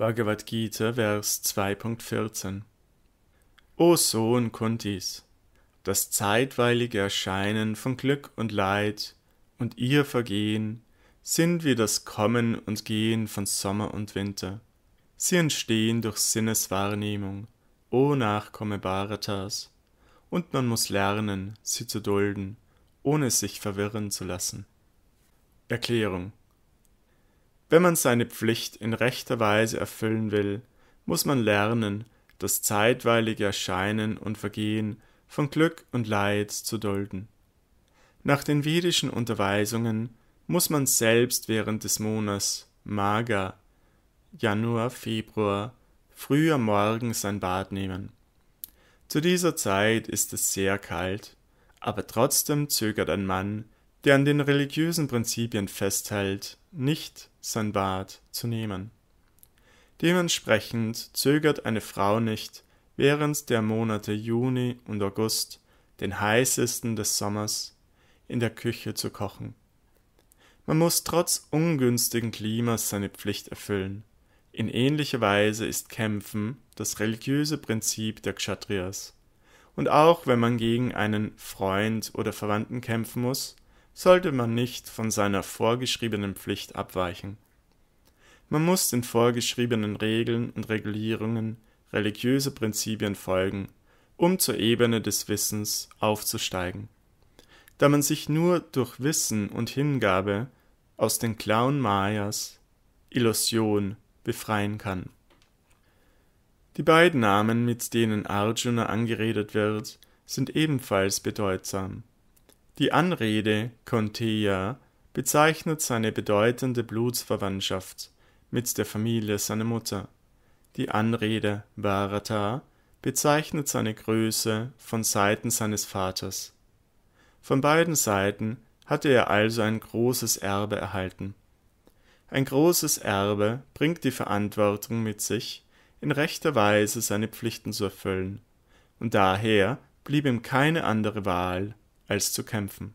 Bhagavad Gita, Vers 2.14 O Sohn Kuntis, das zeitweilige Erscheinen von Glück und Leid und ihr Vergehen sind wie das Kommen und Gehen von Sommer und Winter. Sie entstehen durch Sinneswahrnehmung, o Nachkomme Bharatas, und man muss lernen, sie zu dulden, ohne sich verwirren zu lassen. Erklärung wenn man seine Pflicht in rechter Weise erfüllen will, muss man lernen, das zeitweilige Erscheinen und Vergehen von Glück und Leid zu dulden. Nach den vedischen Unterweisungen muss man selbst während des Monats Maga, Januar, Februar, früh am Morgen sein Bad nehmen. Zu dieser Zeit ist es sehr kalt, aber trotzdem zögert ein Mann, der an den religiösen Prinzipien festhält, nicht sein Bad zu nehmen. Dementsprechend zögert eine Frau nicht, während der Monate Juni und August, den heißesten des Sommers, in der Küche zu kochen. Man muss trotz ungünstigen Klimas seine Pflicht erfüllen. In ähnlicher Weise ist Kämpfen das religiöse Prinzip der Kshatriyas. Und auch wenn man gegen einen Freund oder Verwandten kämpfen muss, sollte man nicht von seiner vorgeschriebenen Pflicht abweichen. Man muss den vorgeschriebenen Regeln und Regulierungen, religiöse Prinzipien folgen, um zur Ebene des Wissens aufzusteigen. Da man sich nur durch Wissen und Hingabe aus den Clown Mayas Illusion befreien kann. Die beiden Namen, mit denen Arjuna angeredet wird, sind ebenfalls bedeutsam. Die Anrede Contea bezeichnet seine bedeutende Blutsverwandtschaft mit der Familie seiner Mutter. Die Anrede Bharata bezeichnet seine Größe von Seiten seines Vaters. Von beiden Seiten hatte er also ein großes Erbe erhalten. Ein großes Erbe bringt die Verantwortung mit sich, in rechter Weise seine Pflichten zu erfüllen, und daher blieb ihm keine andere Wahl, als zu kämpfen.